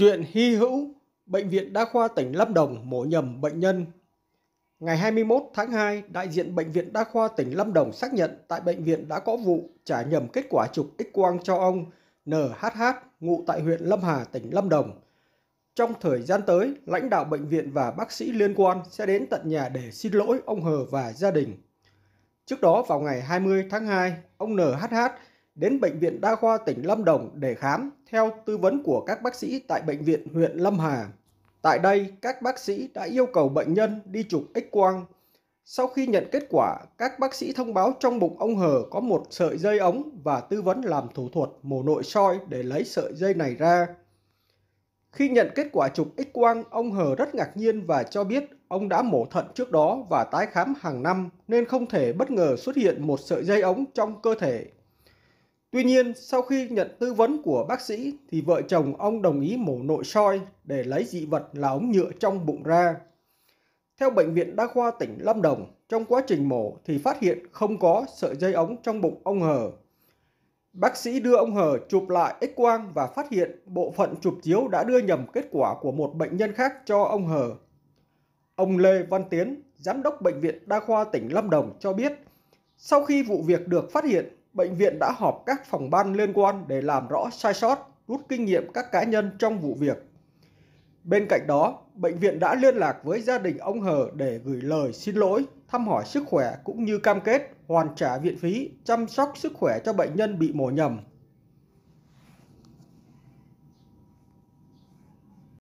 Chuyện hy hữu, Bệnh viện Đa khoa tỉnh Lâm Đồng mổ nhầm bệnh nhân. Ngày 21 tháng 2, đại diện Bệnh viện Đa khoa tỉnh Lâm Đồng xác nhận tại bệnh viện đã có vụ trả nhầm kết quả chụp x-quang cho ông NHH, ngụ tại huyện Lâm Hà, tỉnh Lâm Đồng. Trong thời gian tới, lãnh đạo bệnh viện và bác sĩ liên quan sẽ đến tận nhà để xin lỗi ông Hờ và gia đình. Trước đó vào ngày 20 tháng 2, ông NHH đến Bệnh viện Đa khoa tỉnh Lâm Đồng để khám theo tư vấn của các bác sĩ tại Bệnh viện huyện Lâm Hà. Tại đây, các bác sĩ đã yêu cầu bệnh nhân đi chụp x-quang. Sau khi nhận kết quả, các bác sĩ thông báo trong bụng ông Hờ có một sợi dây ống và tư vấn làm thủ thuật mổ nội soi để lấy sợi dây này ra. Khi nhận kết quả chụp x-quang, ông Hờ rất ngạc nhiên và cho biết ông đã mổ thận trước đó và tái khám hàng năm nên không thể bất ngờ xuất hiện một sợi dây ống trong cơ thể Tuy nhiên, sau khi nhận tư vấn của bác sĩ thì vợ chồng ông đồng ý mổ nội soi để lấy dị vật là ống nhựa trong bụng ra. Theo Bệnh viện Đa khoa tỉnh Lâm Đồng, trong quá trình mổ thì phát hiện không có sợi dây ống trong bụng ông Hờ. Bác sĩ đưa ông Hờ chụp lại x-quang và phát hiện bộ phận chụp chiếu đã đưa nhầm kết quả của một bệnh nhân khác cho ông Hờ. Ông Lê Văn Tiến, Giám đốc Bệnh viện Đa khoa tỉnh Lâm Đồng cho biết, sau khi vụ việc được phát hiện bệnh viện đã họp các phòng ban liên quan để làm rõ sai sót, rút kinh nghiệm các cá nhân trong vụ việc. Bên cạnh đó, bệnh viện đã liên lạc với gia đình ông Hờ để gửi lời xin lỗi, thăm hỏi sức khỏe cũng như cam kết hoàn trả viện phí, chăm sóc sức khỏe cho bệnh nhân bị mổ nhầm.